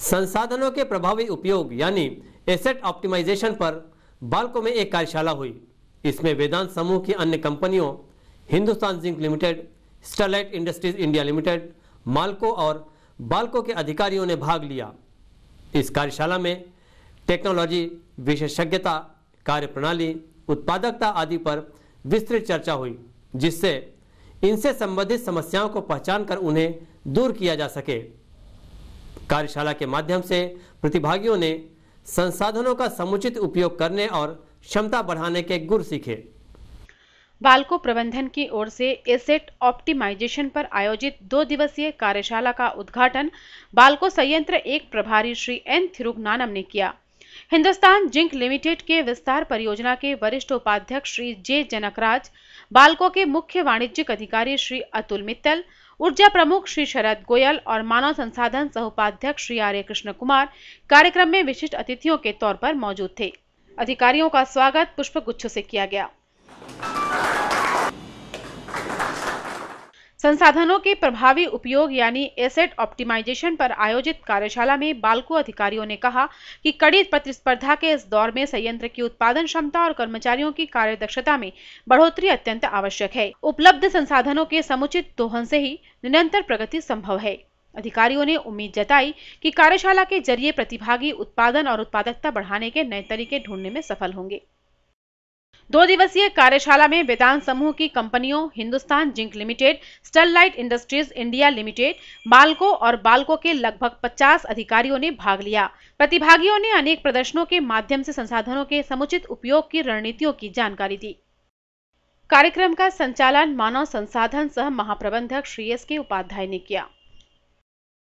संसाधनों के प्रभावी उपयोग यानी एसेट ऑप्टिमाइजेशन पर बालको में एक कार्यशाला हुई इसमें वेदांत समूह की अन्य कंपनियों Hindustan zinc limited Sterlite industries India limited Malco और बालको के अधिकारियों ने भाग लिया इस कार्यशाला में टेक्नोलॉजी विशेषज्ञता कार्यप्रणाली उत्पादकता आदि पर विस्तृत चर्चा हुई जिससे इनसे संबंधित समस्याओं को पहचान कर उन्हें दूर किया जा सके कार्यशाला के माध्यम से प्रतिभागियों ने संसाधनों का समुचित उपयोग करने और क्षमता बढ़ाने के गुर सीखे बालको प्रबंधन की ओर से एसेट ऑप्टिमाइजेशन पर आयोजित दो दिवसीय कार्यशाला का उद्घाटन बालको संयंत्र एक प्रभारी श्री एन थिरुगनानम ने किया हिंदुस्तान जिंक लिमिटेड के विस्तार परियोजना के वरिष्ठ उपाध्यक्ष श्री जे जनकराज बालको के मुख्य वाणिज्यिक अधिकारी श्री अतुल मित्तल ऊर्जा प्रमुख श्री शरद गोयल और मानव संसाधन सह उपाध्यक्ष श्री आर्य कृष्ण कुमार कार्यक्रम में विशिष्ट अतिथियों के तौर पर मौजूद थे अधिकारियों का स्वागत पुष्प गुच्छों से किया गया संसाधनों के प्रभावी उपयोग यानी एसेट ऑप्टिमाइजेशन पर आयोजित कार्यशाला में बालको अधिकारियों ने कहा कि कड़ी प्रतिस्पर्धा के इस दौर में संयंत्र की उत्पादन क्षमता और कर्मचारियों की कार्यदक्षता में बढ़ोतरी अत्यंत आवश्यक है उपलब्ध संसाधनों के समुचित दोहन से ही निरंतर प्रगति संभव है अधिकारियों ने उम्मीद जताई कि कार्यशाला के जरिए प्रतिभागी उत्पादन और उत्पादकता बढ़ाने के नए तरीके ढूंढने में सफल होंगे दो दिवसीय कार्यशाला में वेदांत समूह की कंपनियों Hindustan zinc limited Sterlite industries India limited Balco और बालको के लगभग 50 अधिकारियों ने भाग लिया प्रतिभागियों ने अनेक प्रदर्शनों के माध्यम से संसाधनों के समुचित उपयोग की रणनीतियों की जानकारी दी कार्यक्रम का संचालन मानव संसाधन सह महाप्रबंधक श्री एस के उपाध्याय ने किया